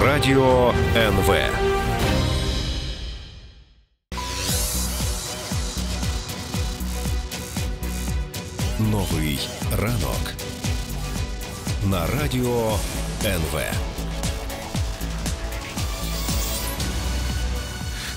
Радио НВ. Новый ранок. На радио НВ.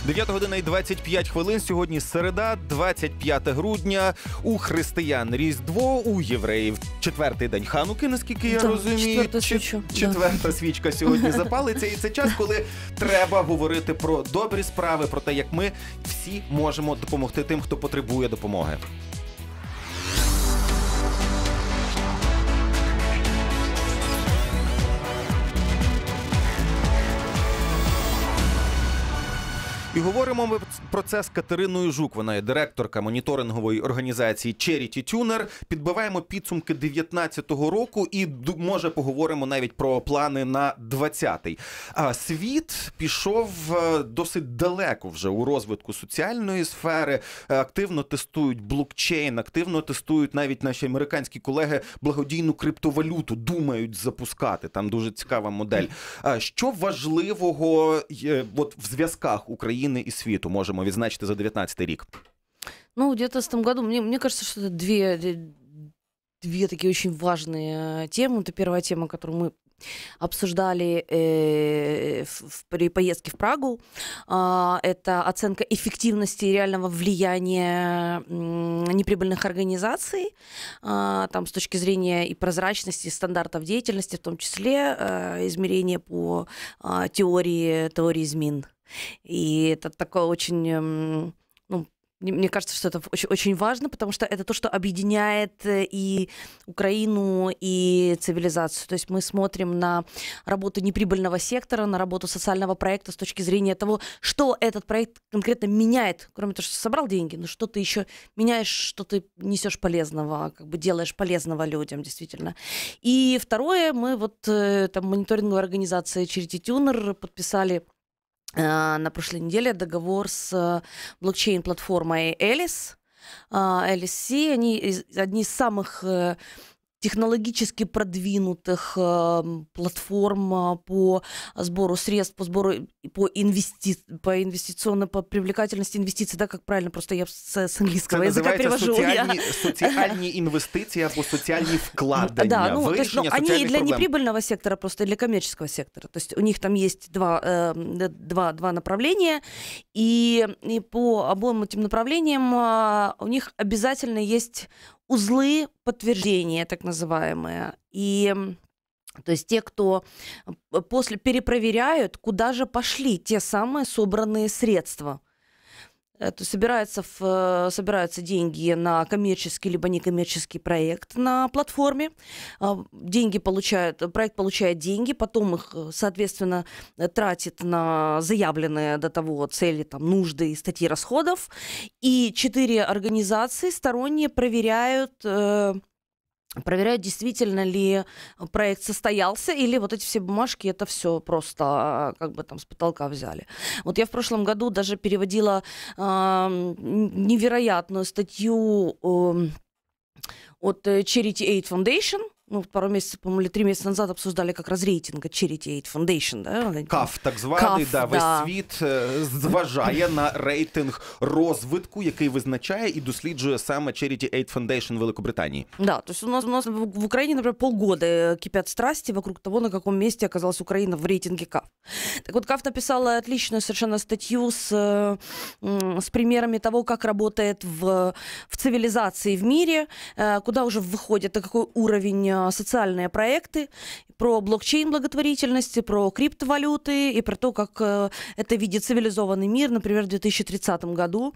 9 година і 25 хвилин. Сьогодні середа, 25 грудня. У християн Різдво, у євреїв четвертий день хануки, наскільки я да, розумію. Четверта свічка. Четверта свічка сьогодні запалиться. І це час, коли треба говорити про добрі справи, про те, як ми всі можемо допомогти тим, хто потребує допомоги. І говоримо ми про це з Катериною Жук. Вона є директорка моніторингової організації Charity Tuner. Підбиваємо підсумки 19 року і може поговоримо навіть про плани на 20-й. А світ пішов е, досить далеко вже у розвитку соціальної сфери. Е, активно тестують блокчейн, активно тестують навіть наші американські колеги благодійну криптовалюту. Думають запускати там дуже цікава модель. Що важливого от в зв'язках України? України і світу можемо а відзначити за 2019 рік? Ну, то в 2019 году, мне, мне кажется, что это две, две такие очень важные темы. Это первая тема, которую мы обсуждали э, в, при поездке в Прагу. Э, это оценка эффективности реального влияния э, неприбыльных организаций, э, там с точки зрения и прозрачности, и стандартов деятельности, в том числе э, измерения по э, теории, теории измен. И это такое очень... Э, мне кажется, что это очень, очень важно, потому что это то, что объединяет э, и Украину, и цивилизацию. То есть мы смотрим на работу неприбыльного сектора, на работу социального проекта с точки зрения того, что этот проект конкретно меняет, кроме того, что собрал деньги, но что ты еще меняешь, что ты несешь полезного, как бы делаешь полезного людям, действительно. И второе, мы вот э, там мониторинговая организация Charity Tuner подписали а, на прошлой неделе договор с э, блокчейн-платформой Alice, LSC, а, они из, одни из самых э, технологически продвинутых эм, платформ э, по сбору средств, по сбору по, инвести... по инвестиционной, по привлекательности инвестиций, да, как правильно, просто я с, с английского Це языка перевожу. Соціальні, инвестиции, а соціальні інвестиції ну, або соціальні вкладення. Да, ну, то есть, ну, они для проблем. неприбыльного сектора просто, для коммерческого сектора. То есть у них там есть два, э, два, два направления, и, и по обоим этим направлениям э, у них обязательно есть узлы подтверждения, так называемые. И то есть те, кто после перепроверяют, куда же пошли те самые собранные средства – это собирается в, э, собираются деньги на коммерческий либо некоммерческий проект на платформе. А, деньги получают, проект получает деньги, потом их, э, соответственно, э, тратит на заявленные до того цели, там, нужды и статьи расходов. И четыре организации сторонние проверяют проверяют, действительно ли проект состоялся, или вот эти все бумажки, это все просто а, как бы там с потолка взяли. Вот я в прошлом году даже переводила э, невероятную статью эм, э, от Charity Aid Foundation – ну, пару месяцев, по-моему, или три месяца назад обсуждали как раз рейтинга Charity Aid Foundation, да? КАФ, так званий, да, да, весь світ э, зважає на рейтинг розвитку, який визначає і досліджує саме Charity Aid Foundation Великобританії. Да, то есть у нас, у нас в Украине, например, полгода э, кипят страсти вокруг того, на каком месте оказалась Украина в рейтинге КАФ. Так вот, КАФ написала отличную совершенно статью с, э, с примерами того, как работает в, в цивилизации в мире, куда уже выходит, на какой уровень Э, социальные проекты, про блокчейн благотворительности, про криптовалюты и про то, как э, это видит цивилизованный мир, например, в 2030 году.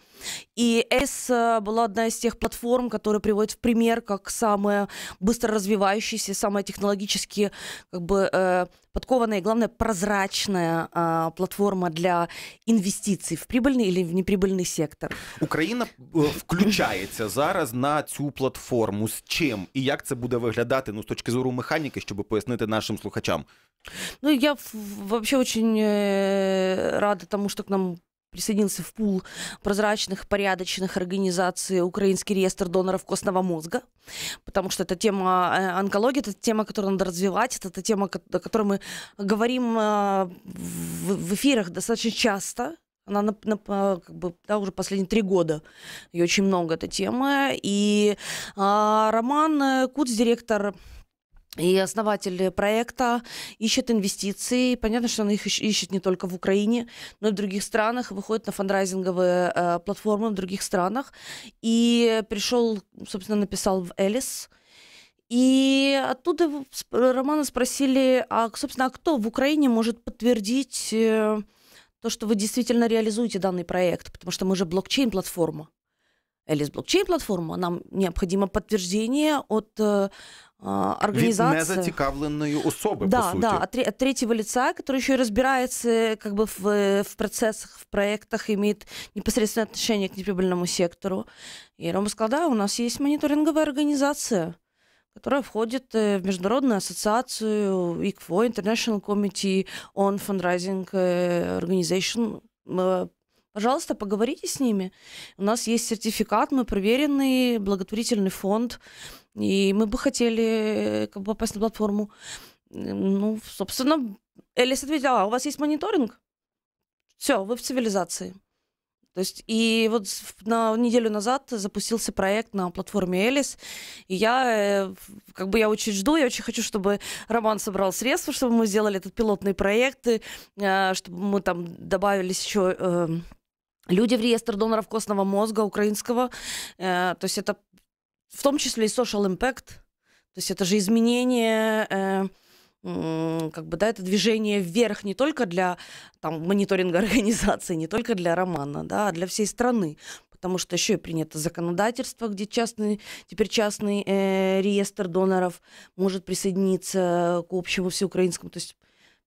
И S э, была одна из тех платформ, которые приводят в пример как самая быстро развивающаяся, самая технологически как бы, подкованная и, главное, прозрачная э, платформа для инвестиций в прибыльный или в неприбыльный сектор. Україна е, включається зараз на цю платформу. З чим і як це буде виглядати ну з точки зору механіки, щоб пояснити нашим слухачам? Ну, я взагалі дуже е, рада тому, що к нам присоединился в пул прозрачных, порядочных организаций Украинский реестр доноров костного мозга, потому что это тема э, онкологии, это тема, которую надо развивать, это та тема, о которой мы говорим э, в эфирах достаточно часто, она на, на, э, как бы, да, уже последние три года. и очень много, эта тема. И а, Роман Куц, директор и основатель проекта ищет инвестиции. Понятно, что он их ищет не только в Украине, но и в других странах. Выходит на фандрайзинговые э, платформы в других странах. И пришел, собственно, написал в Элис. И оттуда Романа спросили, а, собственно, а кто в Украине может подтвердить э, то, что вы действительно реализуете данный проект? Потому что мы же блокчейн-платформа. Элис блокчейн-платформу, нам необходимо подтверждение от э, а, организации. Від незацікавленої особи, да, по сути. Да, от, от третьего лица, который еще и разбирается как бы в, э, в процессах, в проектах, имеет непосредственное отношение к неприбыльному сектору. И Рома сказал, да, у нас есть мониторинговая организация, которая входит э, в Международную ассоциацию ИКФО, International Committee on Fundraising Organization, пожалуйста, поговорите с ними. У нас есть сертификат, мы проверенный благотворительный фонд, и мы бы хотели э, как бы, попасть на платформу. Ну, собственно, Элис ответила, а у вас есть мониторинг? Все, вы в цивилизации. То есть, и вот на неделю назад запустился проект на платформе Элис, и я, э, как бы, я очень жду, я очень хочу, чтобы Роман собрал средства, чтобы мы сделали этот пилотный проект, и, э, чтобы мы там добавились еще эм, люди в реестр доноров костного мозга украинского. Э, то есть это в том числе и social impact. То есть это же изменение, э, как бы, да, это движение вверх не только для там, мониторинга организации, не только для Романа, да, а для всей страны. Потому что еще и принято законодательство, где частный, теперь частный э, реестр доноров может присоединиться к общему всеукраинскому. То есть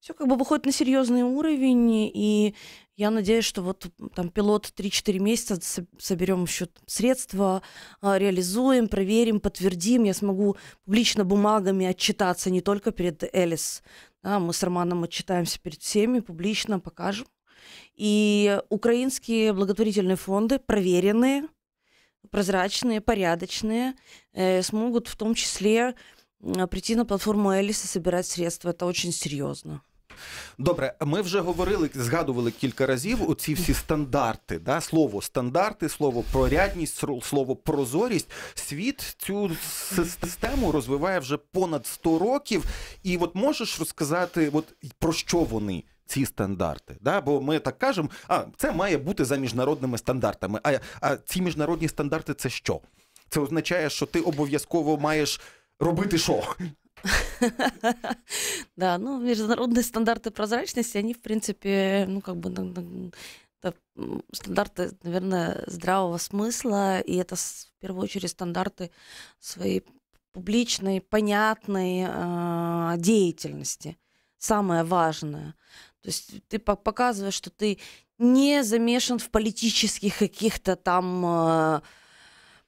все как бы выходит на серьезный уровень, и я надеюсь, что вот там пилот 3-4 месяца соберем еще средства, а, реализуем, проверим, подтвердим. Я смогу публично бумагами отчитаться не только перед Элис. Да, мы с Романом отчитаемся перед всеми, публично покажем. И украинские благотворительные фонды проверенные, прозрачные, порядочные, э, смогут в том числе прийти на платформу Элис и собирать средства. Это очень серьезно. Добре, ми вже говорили, згадували кілька разів оці всі стандарти. Да? Слово стандарти, слово прорядність, слово прозорість. Світ цю систему розвиває вже понад 100 років. І от можеш розказати, от про що вони? Ці стандарти, Да? бо ми так кажемо, а це має бути за міжнародними стандартами. А а ці міжнародні стандарти це що? Це означає, що ти обов'язково маєш робити що? Да, ну, международные стандарты прозрачности, они, в принципе, ну, как бы ну, ну, стандарты, наверное, здравого смысла, и это в первую очередь стандарты своей публичной, понятной а, деятельности. Самое важное. То есть ты показываешь, что ты не замешан в политических каких-то там э,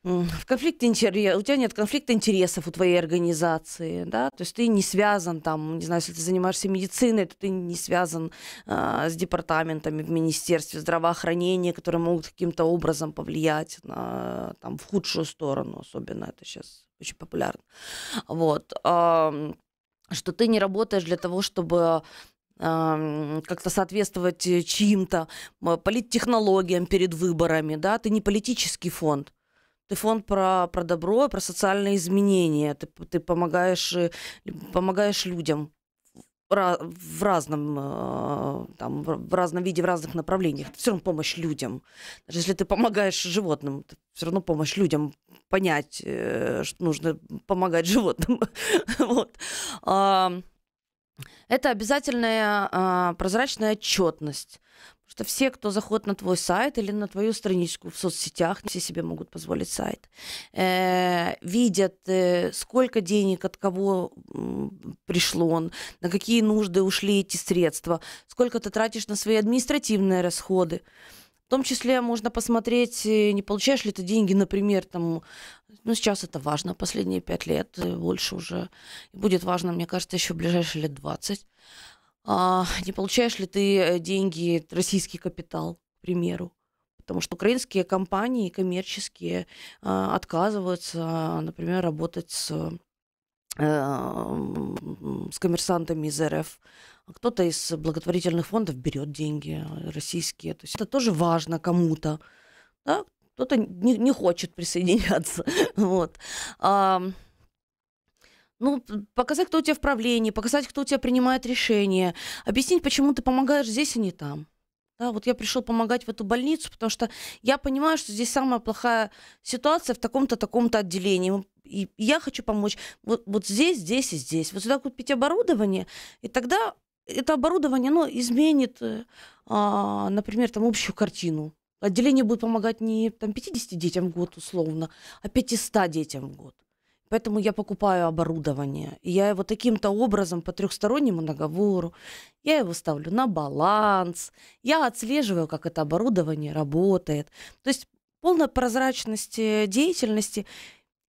в конфликте интерес, у тебя нет конфликта интересов у твоей организации, да, то есть ты не связан там, не знаю, если ты занимаешься медициной, то ты не связан э, с департаментами в Министерстве здравоохранения, которые могут каким-то образом повлиять на, там, в худшую сторону, особенно это сейчас очень популярно, вот, э, что ты не работаешь для того, чтобы как-то соответствовать э, чьим-то э, политтехнологиям перед выборами, да, ты не политический фонд, ты фонд про, про добро, про социальные изменения. Ты, ты помогаешь, э, помогаешь людям в разном, э, там, в разном виде, в разных направлениях. Это все равно помощь людям. Даже если ты помогаешь животным, это все равно помощь людям понять, э, что нужно помогать животным. вот. Это обязательная а, прозрачная отчетность что все, кто заходит на твой сайт или на твою страничку в соцсетях, все себе могут позволить сайт, э, видят, э, сколько денег от кого э, пришло, на какие нужды ушли эти средства, сколько ты тратишь на свои административные расходы. В том числе можно посмотреть, э, не получаешь ли ты деньги, например, там, ну, сейчас это важно, последние пять лет, э, больше уже, будет важно, мне кажется, еще в ближайшие лет 20 а, не получаешь ли ты э, деньги, российский капитал, к примеру? Потому что украинские компании коммерческие а, отказываются, например, работать с э, с коммерсантами из РФ. Кто-то из благотворительных фондов берет деньги российские. То есть это тоже важно кому-то. Да? Кто-то не, не хочет присоединяться. Вот. Ну, показать, кто у тебя в правлении, показать, кто у тебя принимает решения, объяснить, почему ты помогаешь здесь, а не там. Да, вот я пришел помогать в эту больницу, потому что я понимаю, что здесь самая плохая ситуация в таком-то, таком-то отделении. И я хочу помочь вот, вот здесь, здесь и здесь. Вот сюда купить оборудование, и тогда это оборудование, оно изменит, э, а, например, там общую картину. Отделение будет помогать не там, 50 детям в год условно, а 500 детям в год. Поэтому я покупаю оборудование. я его таким-то образом по трехстороннему наговору, я его ставлю на баланс, я отслеживаю, как это оборудование работает. То есть полной прозрачности деятельности.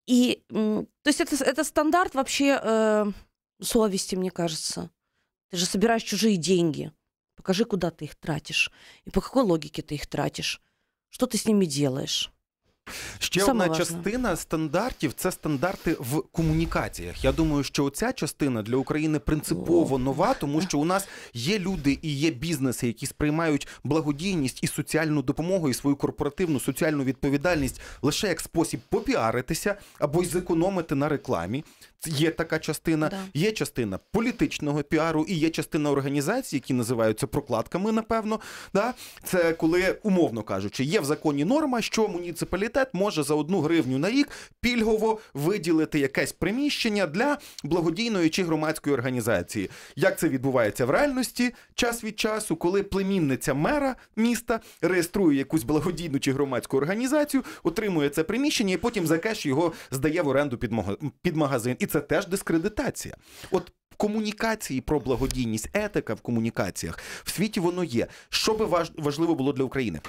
И, то есть это, это стандарт вообще э, совести, мне кажется. Ты же собираешь чужие деньги. Покажи, куда ты их тратишь. И по какой логике ты их тратишь. Что ты с ними делаешь. Ще Саме одна важливо. частина стандартів це стандарти в комунікаціях. Я думаю, що ця частина для України принципово нова, тому що у нас є люди і є бізнеси, які сприймають благодійність і соціальну допомогу, і свою корпоративну соціальну відповідальність лише як спосіб попіаритися або й зекономити на рекламі. Є така частина, да. є частина політичного піару, і є частина організацій, які називаються прокладками, напевно. Да? Це коли, умовно кажучи, є в законі норма, що муніципалітет може за одну гривню на рік пільгово виділити якесь приміщення для благодійної чи громадської організації. Як це відбувається в реальності час від часу, коли племінниця мера міста реєструє якусь благодійну чи громадську організацію, отримує це приміщення і потім за кеш його здає в оренду під магазин і це теж дискредитація. От комунікації про благодійність, етика в комунікаціях в світі воно є. Що би важливо було для України?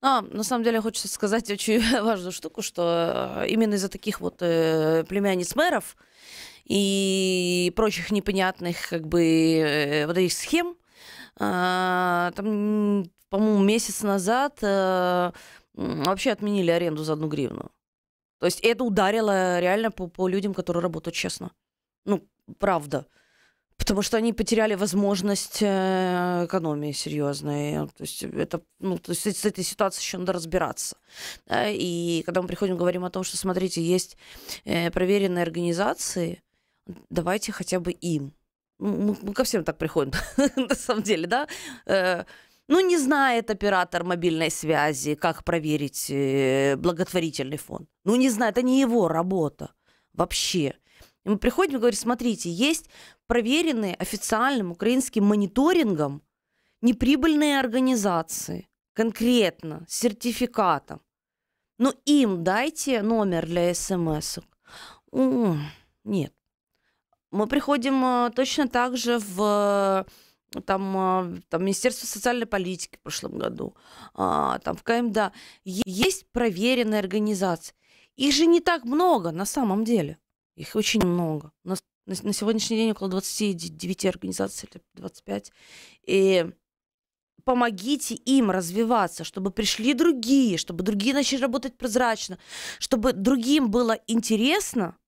А, на самом деле, хочу сказати, очень важливу штуку, что э, именно за таких вот э, мэров и прочих непонятних, как бы э, вот этих схем, э, там, по-моему, месяц назад э, вообще отменили аренду за одну гривну. То есть это ударило реально по, по людям, которые работают честно. Ну, правда. Потому что они потеряли возможность э, экономии серьезной. То есть, это, ну, то есть с этой ситуацией еще надо разбираться. И когда мы приходим, говорим о том, что, смотрите, есть э, проверенные организации, давайте хотя бы им. Ну, мы, мы ко всем так приходим, на самом деле, да? Э, ну, не знает оператор мобильной связи, как проверить э, благотворительный фонд. Ну, не знает, это не его работа вообще. И мы приходим и говорим, смотрите, есть проверенные официальным украинским мониторингом неприбыльные организации, конкретно, с сертификатом. Но ну, им дайте номер для смс. Нет. Мы приходим э, точно так же в там, а, там Министерство социальной политики в прошлом году, а, там в КМДА, есть проверенные организации. Их же не так много на самом деле. Их очень много. У нас на сегодняшний день около 29 организаций, или 25. И помогите им развиваться, чтобы пришли другие, чтобы другие начали работать прозрачно, чтобы другим было интересно –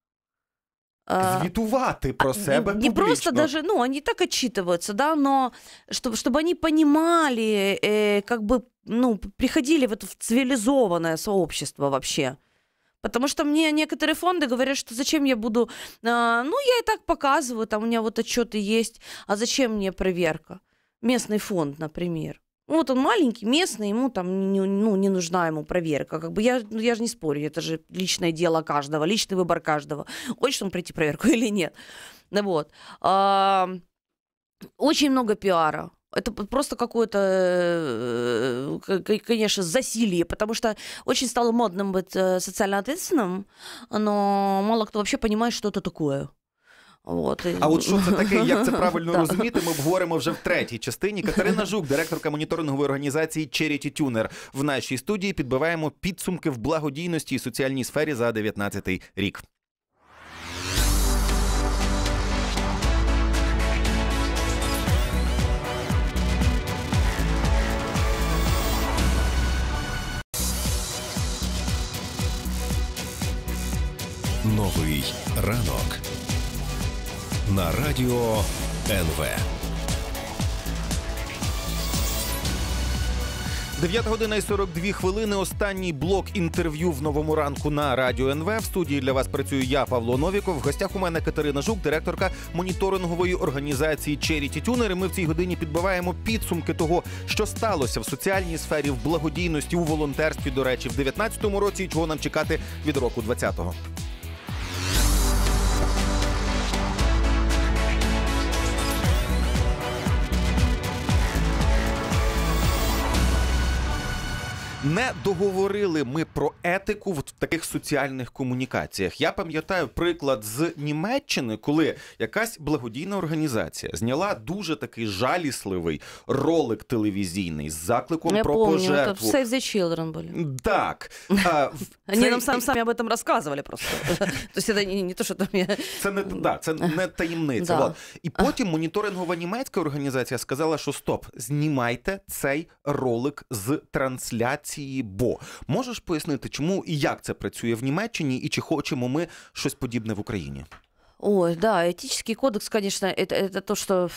а, Звітувати про а, себя Не просто даже, ну, они так отчитываются, да, но чтобы, чтобы они понимали, э, как бы, ну, приходили в это в цивилизованное сообщество вообще. Потому что мне некоторые фонды говорят, что зачем я буду, э, ну, я и так показываю, там у меня вот отчеты есть, а зачем мне проверка? Местный фонд, например вот он маленький, местный, ему там не, ну, не нужна ему проверка. Как бы я, ну, я же не спорю, это же личное дело каждого, личный выбор каждого. Хочет он пройти проверку или нет. ну Вот. А, очень много пиара. Это просто какое-то, э, конечно, засилье, потому что очень стало модным быть э, социально ответственным, но мало кто вообще понимает, что это такое. От. А от що це таке, як це правильно розуміти? Ми обговоримо вже в третій частині. Катерина Жук, директорка моніторингової організації Charity Tuner. в нашій студії підбиваємо підсумки в благодійності і соціальній сфері за 19 рік. Новий ранок на радіо НВ. 9 година і 42 хвилини. Останній блок інтерв'ю в новому ранку на радіо НВ. В студії для вас працюю я, Павло Новіков. В гостях у мене Катерина Жук, директорка моніторингової організації Charity Tuner. І Ми в цій годині підбиваємо підсумки того, що сталося в соціальній сфері, в благодійності у волонтерстві. До речі, в 2019 році і чого нам чекати від року 2020 Не договорили ми про етику в таких соціальних комунікаціях. Я пам'ятаю приклад з Німеччини, коли якась благодійна організація зняла дуже такий жалісливий ролик телевізійний з закликом ну, Я про помню, пожертву. Це the Children були. Так. А, нам сам самі об этом розказували просто. Тобто не то, що там я... Це не, да, це не таємниця. Да. І потім моніторингова німецька організація сказала, що стоп, знімайте цей ролик з трансляції ситуації, бо можеш пояснити, чому і як це працює в Німеччині, і чи хочемо ми щось подібне в Україні? Ой, да, этический кодекс, конечно, это, это то, что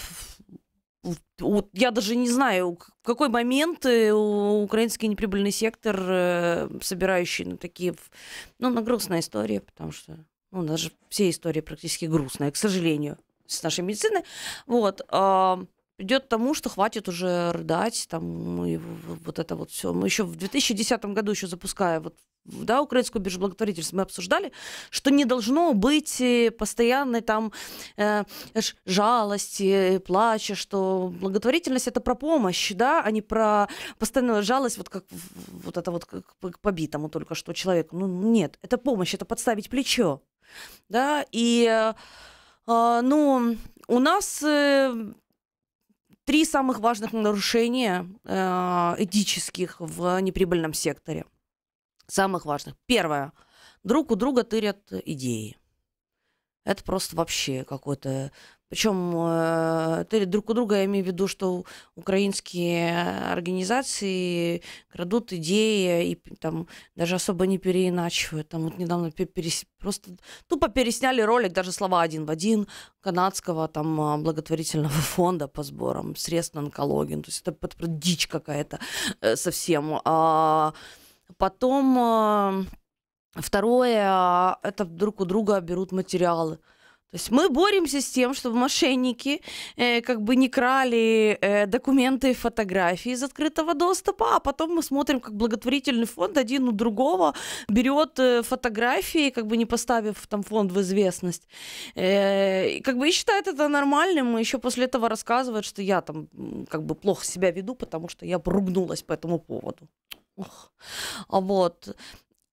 вот я даже не знаю, в какой момент э, украинский неприбыльный сектор, э, собирающий ну, такие, ну, на грустная история, потому что ну, даже все истории практически грустные, к сожалению, с нашей медициной. Вот. А, придет к тому, что хватит уже рыдать, там, и вот это вот все. Мы еще в 2010 году, еще запуская вот да, украинскую биржу благотворительности, мы обсуждали, что не должно быть э, постоянной там э, жалости, э, плача, что благотворительность это про помощь, да, а не про постоянную жалость, вот как вот это вот как побитому только что человеку. Ну нет, это помощь, это подставить плечо, да, и э, а, ну у нас э, Три самых важных нарушения э, этических в неприбыльном секторе. Самых важных. Первое. Друг у друга тырят идеи. Это просто вообще какой-то причем э, друг у друга я имею в виду, что украинские организации крадут идеи и там даже особо не переиначивают. Там вот недавно перес... просто тупо пересняли ролик, даже слова один в один канадского там а, благотворительного фонда по сборам средств на онкологию. То есть это, это дичь какая-то э, совсем. А потом э, второе, а, это друг у друга берут материалы. То есть мы боремся с тем, чтобы мошенники э, как бы не крали э, документы и фотографии из открытого доступа, а потом мы смотрим, как благотворительный фонд один у другого берет э, фотографии, как бы не поставив там фонд в известность. Э, и как бы и считает это нормальным, и еще после этого рассказывает, что я там как бы плохо себя веду, потому что я ругнулась по этому поводу. Ох. А вот.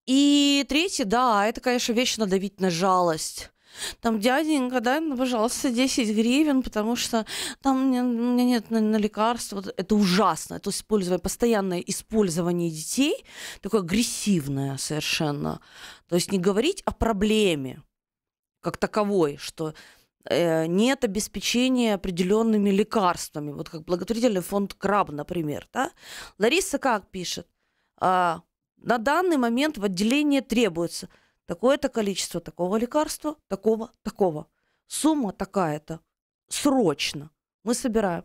И третье, да, это, конечно, вечно давить на жалость там дяденька, да, ну, пожалуйста, 10 гривен, потому что там у меня, нет на, на лекарства. Это ужасно. Это использование, постоянное использование детей, такое агрессивное совершенно. То есть не говорить о проблеме как таковой, что э, нет обеспечения определенными лекарствами, вот как благотворительный фонд Краб, например. Да? Лариса как пишет? А, на данный момент в отделении требуется – такое-то количество такого лекарства, такого, такого. Сумма такая-то. Срочно. Мы собираем.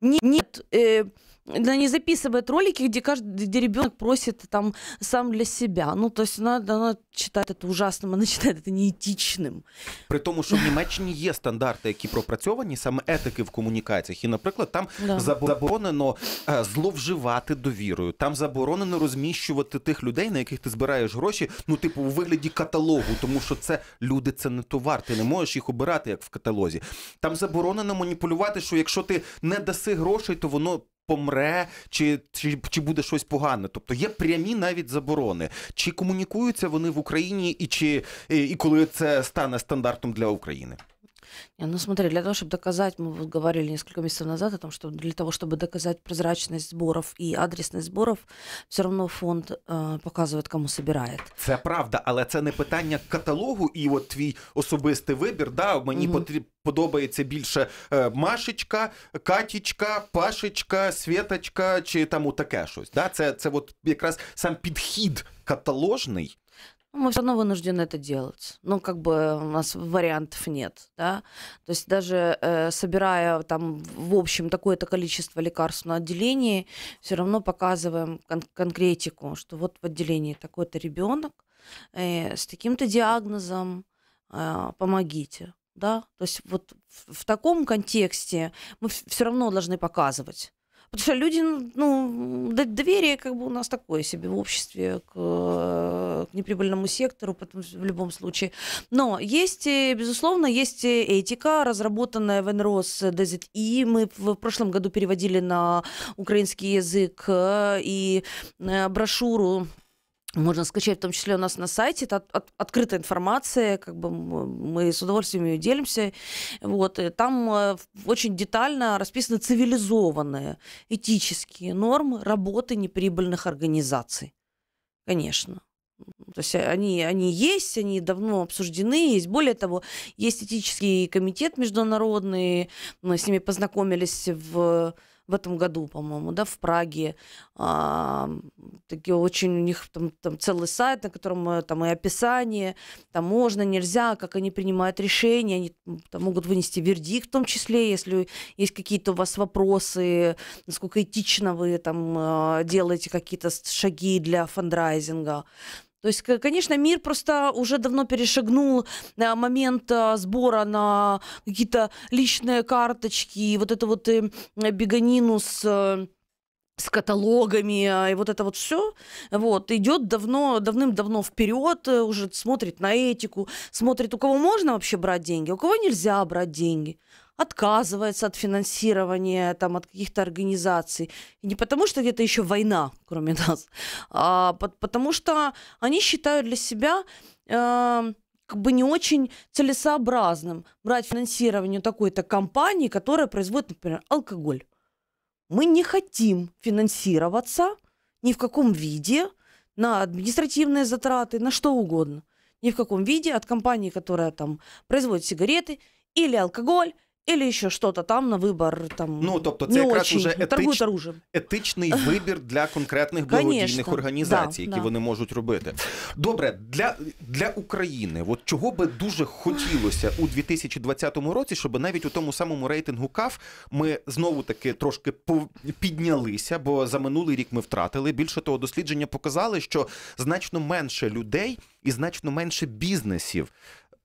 Нет, нет э, да не записывает ролики, где каждый где ребенок просит там сам для себя. Ну, то есть она, она читає це ужасним, вона читає це неетичним. При тому, що в Німеччині є стандарти, які пропрацьовані саме етики в комунікаціях. І, наприклад, там да. заборонено е, зловживати довірою, там заборонено розміщувати тих людей, на яких ти збираєш гроші, ну, типу, у вигляді каталогу, тому що це люди, це не товар. Ти не можеш їх обирати, як в каталозі. Там заборонено маніпулювати, що якщо ти не даси грошей, то воно помре, чи, чи, чи буде щось погане. Тобто є прямі навіть заборони. Чи комунікуються вони в Україні, і чи і коли це стане стандартом для України? Не, ну смотри, для того, чтобы доказать, мы вот говорили несколько месяцев назад о том, что для того, чтобы доказать прозрачность сборов и адресность сборов, все равно фонд э, показує, кому собирает. Це правда, але це не питання каталогу, і от твій особистий вибір. Да, Мені угу. потрібно. Подобається більше е, Машечка, Катічка, Пашечка, Світочка чи там таке щось. Да? Це це от якраз сам підхід каталожний мы все равно вынуждены это делать. Ну, как бы у нас вариантов нет, да. То есть даже э, собирая там, в общем, такое-то количество лекарств на отделении, все равно показываем кон- конкретику, что вот в отделении такой-то ребенок э, с таким-то диагнозом, э, помогите, да. То есть вот в, в таком контексте мы все равно должны показывать Потому что люди, ну, доверие как бы у нас такое себе в обществе к, к неприбыльному сектору, потом в любом случае. Но есть, безусловно, есть этика, разработанная в НРОС и Мы в прошлом году переводили на украинский язык э, и э, брошюру можно скачать, в том числе у нас на сайте, это от, от, открытая информация, как бы мы с удовольствием ее делимся. Вот, э, там э, очень детально расписаны цивилизованные этические нормы работы неприбыльных организаций, конечно. То есть э, они, они есть, они давно обсуждены, есть. Более того, есть этический комитет международный, мы с ними познакомились в в этом году, по-моему, да, в Праге. А, такие очень у них там, там целый сайт, на котором э, там и описание, там можно, нельзя, как они принимают решения, они там, могут вынести вердикт, в том числе, если есть какие-то у вас вопросы, насколько этично вы там э, делаете какие-то шаги для фандрайзинга. То есть, конечно, мир просто уже давно перешагнул э, момент э, сбора на какие-то личные карточки, и вот это вот эм, беганину с э, с каталогами и вот это вот все, вот, идет давно, давным-давно вперед, уже смотрит на этику, смотрит, у кого можно вообще брать деньги, а у кого нельзя брать деньги, отказывается от финансирования, там, от каких-то организаций. И не потому, что где-то еще война, кроме нас, а потому что они считают для себя э, как бы не очень целесообразным брать финансирование такой-то компании, которая производит, например, алкоголь. Мы не хотим финансироваться ни в каком виде на административные затраты, на что угодно. Ни в каком виде от компании, которая там производит сигареты или алкоголь, Или ще щось там на вибір там ну тобто це не якраз очень. уже ну, етич... оружием. етичний вибір для конкретних благодійних організацій, да, які да. вони можуть робити. Добре, для для України, от чого би дуже хотілося у 2020 році, щоб навіть у тому самому рейтингу КАФ ми знову таки трошки піднялися, бо за минулий рік ми втратили. Більше того, дослідження показали, що значно менше людей і значно менше бізнесів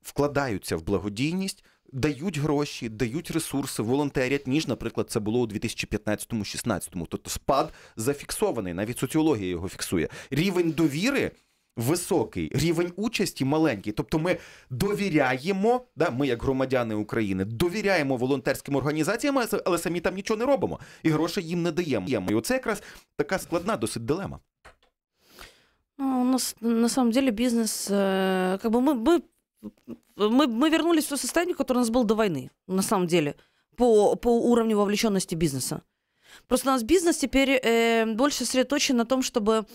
вкладаються в благодійність. Дають гроші, дають ресурси, волонтерять, ніж, наприклад, це було у 2015-16. му Тобто спад зафіксований, навіть соціологія його фіксує. Рівень довіри високий, рівень участі маленький. Тобто, ми довіряємо, да, ми, як громадяни України, довіряємо волонтерським організаціям, але самі там нічого не робимо, і грошей їм не даємо. І оце якраз така складна досить дилема. Ну, у нас на самом деле бизнес, э, как бы мы, Э, мы, мы вернулись в то состояние, которое у нас было до войны, на самом деле, по, по уровню вовлеченности бизнеса. Просто у нас бизнес теперь э, больше сосредоточен на том, чтобы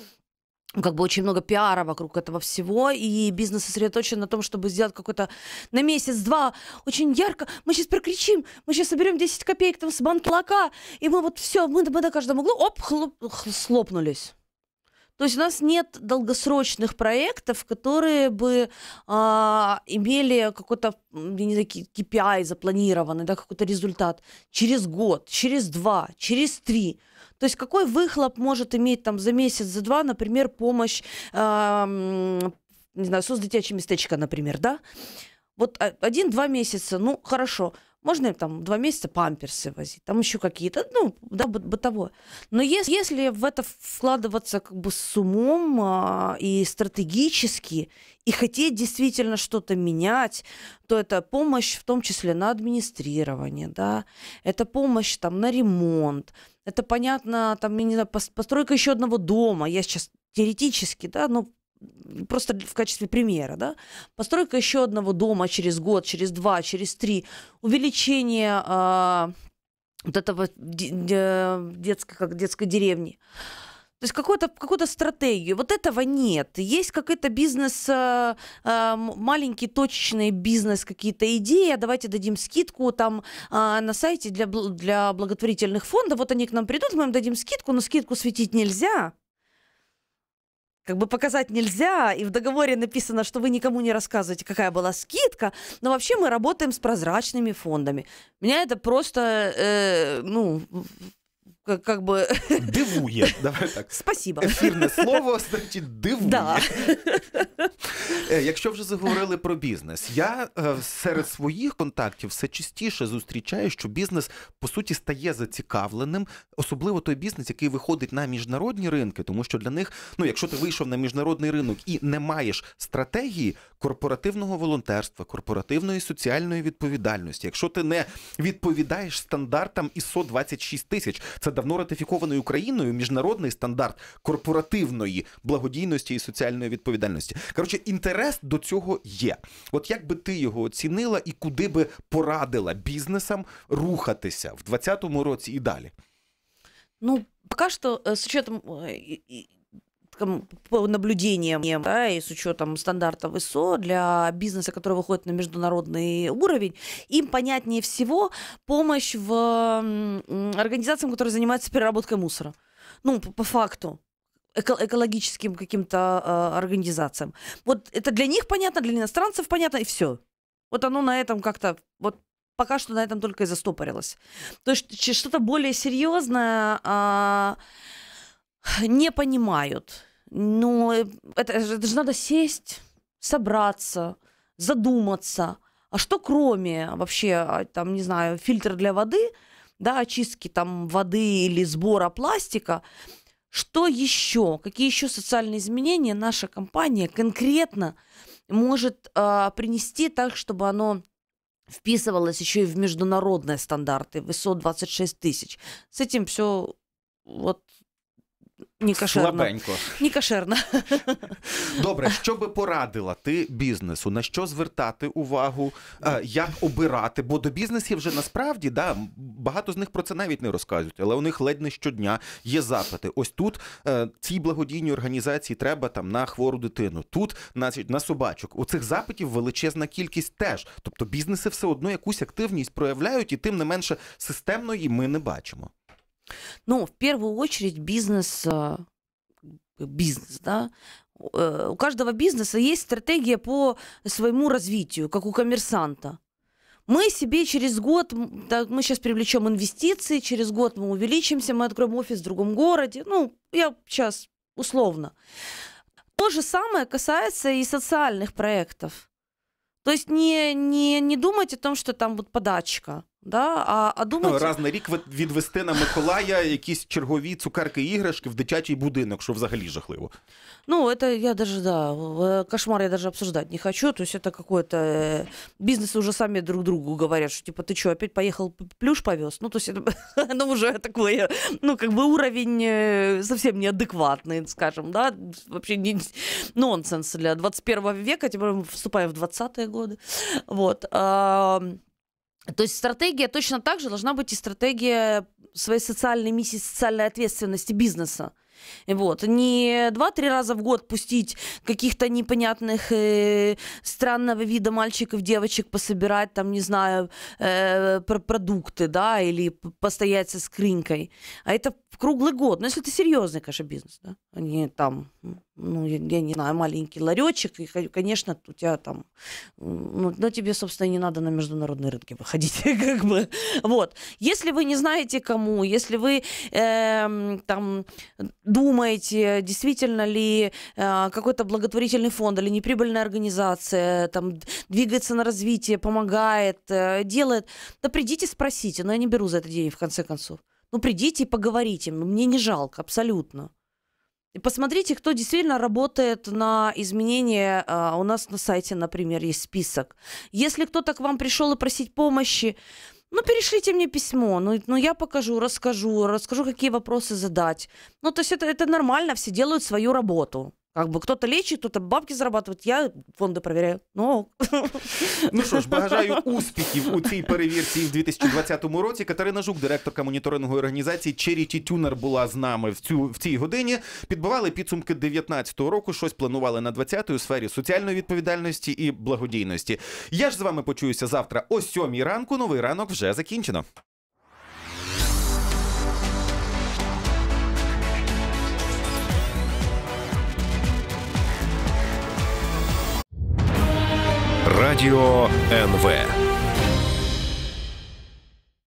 ну, как бы очень много пиара вокруг этого всего, и бизнес сосредоточен на том, чтобы сделать какой-то на месяц-два очень ярко. Мы сейчас прокричим, мы сейчас соберем 10 копеек там с банки лака, и мы вот все, мы, мы на каждом углу, оп, хлоп, хлоп слопнулись. То есть у нас нет долгосрочных проектов, которые бы а, имели какой-то, я не знаю, KPI запланированный, да, какой-то результат через год, через два, через три. То есть какой выхлоп может иметь там за месяц, за два, например, помощь, э, не знаю, создать местечко, например, да? Вот а, один-два месяца, ну хорошо. Можно там два месяца памперсы возить, там еще какие-то, ну, да, бытовое. Но если, если в это вкладываться как бы с умом а, и стратегически, и хотеть действительно что-то менять, то это помощь в том числе на администрирование, да, это помощь там на ремонт, это понятно, там, я не знаю, постройка еще одного дома, я сейчас теоретически, да, но просто в качестве примера, да, постройка еще одного дома через год, через два, через три, увеличение э, вот этого детской, как детской деревни. То есть какую-то какую -то стратегию. Вот этого нет. Есть какой-то бизнес, э, э, маленький точечный бизнес, какие-то идеи. давайте дадим скидку там э, на сайте для, для благотворительных фондов. Вот они к нам придут, мы им дадим скидку, но скидку светить нельзя как бы показать нельзя, и в договоре написано, что вы никому не рассказываете, какая была скидка, но вообще мы работаем с прозрачными фондами. Меня это просто, э, ну, как, как бы... Дивує. Давай так. Спасибо. Ефірне слово, значить, дивує. Да. Е, якщо вже заговорили про бізнес, я е, серед своїх контактів все частіше зустрічаю, що бізнес по суті стає зацікавленим, особливо той бізнес, який виходить на міжнародні ринки, тому що для них, ну якщо ти вийшов на міжнародний ринок і не маєш стратегії корпоративного волонтерства, корпоративної соціальної відповідальності, якщо ти не відповідаєш стандартам Ісо ISO тисяч, це давно ратифікованою Україною міжнародний стандарт корпоративної благодійності і соціальної відповідальності. Коротше, інтерес до цього є. От як би ти його оцінила і куди би порадила бізнесам рухатися в 2020 році і далі? Ну, пока что е, з учетом е, по наблюдениям да, и с учетом стандартов ИСО для бизнеса, который выходит на международный уровень, им понятнее всего помощь в организациям, которые занимаются переработкой мусора. Ну, по, по факту экологическим каким-то э, организациям. Вот это для них понятно, для иностранцев понятно, и все. Вот оно на этом как-то вот пока что на этом только и застопорилось. То есть что-то более серьезное. Э, не понимают. Но ну, это, это же надо сесть, собраться, задуматься. А что кроме вообще, а, там, не знаю, фильтра для воды, да, очистки там воды или сбора пластика, что еще, какие еще социальные изменения наша компания конкретно может э, принести так, чтобы оно вписывалось еще и в международные стандарты ВСО 26 тысяч. С этим все вот Нікашерна. Слабенько. Нікашерна. Добре, що би порадила ти бізнесу? На що звертати увагу, е, як обирати? Бо до бізнесів вже насправді да, багато з них про це навіть не розказують, але у них ледь не щодня є запити. Ось тут е, цій благодійній організації треба там на хвору дитину, тут значить, на собачок. У цих запитів величезна кількість теж. Тобто бізнеси все одно якусь активність проявляють, і тим не менше системної ми не бачимо. Ну, в первую очередь бизнес, а, бизнес, да, э, у каждого бизнеса есть стратегия по своему развитию, как у коммерсанта. Мы себе через год, да, мы сейчас привлечем инвестиции, через год мы увеличимся, мы откроем офис в другом городе. Ну, я сейчас условно. То же самое касается и социальных проектов. То есть не, не, не думать о том, что там вот подачка. Да, а, а думать... Ну, Раз на рік відвести на Миколая якісь чергові цукерки-іграшки в дитячий будинок, що взагалі жахливо. Ну, это я даже, да, кошмар я даже обсуждать не хочу. То есть это какой-то... Э, бизнес уже сами друг другу говорят, что типа ты что, опять поехал, плюш повез? Ну, то есть это ну, уже такое, ну, как бы уровень э, совсем неадекватный, скажем, да, вообще не... нонсенс для 21 века, тем более вступая в 20-е годы. Вот. То есть стратегия точно так же должна быть и стратегия своей социальной миссии, социальной ответственности бизнеса. Вот. Не два-три раза в год пустить каких-то непонятных э, странного вида мальчиков, девочек пособирать, там, не знаю, э, про продукты, да, или постоять со скринькой. А это в круглый год. Ну, если это серьезный, конечно, бизнес, да, они а там, ну, я, я не знаю, маленький ларечек, и, конечно, у тебя там, ну, но ну, тебе, собственно, не надо на международные рынки выходить, как бы, вот. Если вы не знаете кому, если вы э, там думаете, действительно ли э, какой-то благотворительный фонд или неприбыльная организация там двигается на развитие, помогает, э, делает, да придите, спросите, но я не беру за это деньги, в конце концов. Ну, придите и поговорите. мне не жалко, абсолютно. И посмотрите, кто действительно работает на изменения. А, у нас на сайте, например, есть список. Если кто-то к вам пришел и просить помощи, ну, перешлите мне письмо, ну, ну я покажу, расскажу, расскажу, какие вопросы задать. Ну, то есть это, это нормально, все делают свою работу. Как бы кто-то лечит, кто-то бабки зарабатывает, я фонди перевіряю. Ну ну що ж, бажаю успіхів у цій перевірці в 2020 році. Катерина Жук, директорка моніторингової організації Charity Tuner, була з нами в цю в цій годині. Підбивали підсумки 19 року, щось планували на 20-й у сфері соціальної відповідальності і благодійності. Я ж з вами почуюся завтра о 7 ранку. Новий ранок вже закінчено. Радио НВ.